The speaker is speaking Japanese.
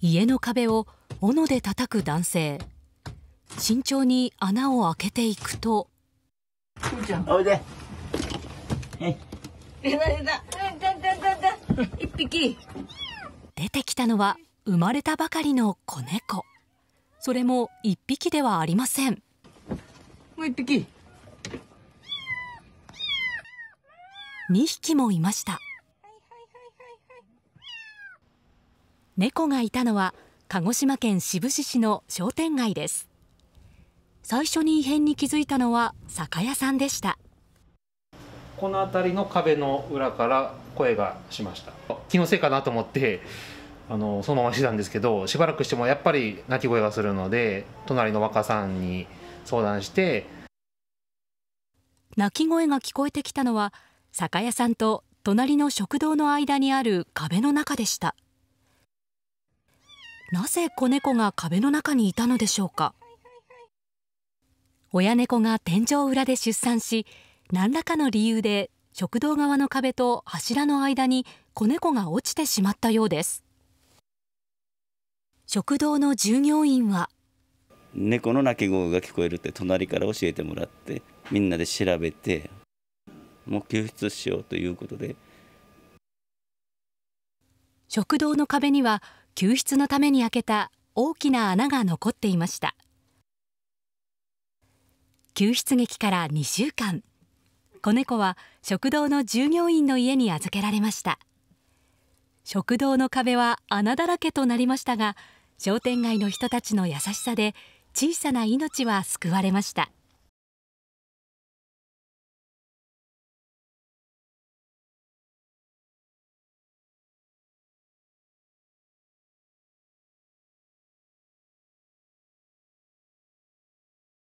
家の壁を斧で叩く男性慎重に穴を開けていくと出てきたのは生まれたばかりの子猫それも一匹ではありませんも2匹もいました猫がいたのは鹿児島県志布志市の商店街です最初に異変に気づいたのは酒屋さんでしたこの辺りの壁の裏から声がしました気のせいかなと思ってあのそのまましてたんですけどしばらくしてもやっぱり鳴き声がするので隣の若さんに相談して鳴き声が聞こえてきたのは酒屋さんと隣の食堂の間にある壁の中でしたなぜ子猫が壁の中にいたのでしょうか親猫が天井裏で出産し何らかの理由で食堂側の壁と柱の間に子猫が落ちてしまったようです食堂の従業員は猫の鳴き声が聞こえるって隣から教えてもらってみんなで調べてもう救出しようということで食堂の壁には救出のために開けた大きな穴が残っていました救出劇から2週間子猫は食堂の従業員の家に預けられました食堂の壁は穴だらけとなりましたが商店街の人たちの優しさで小さな命は救われました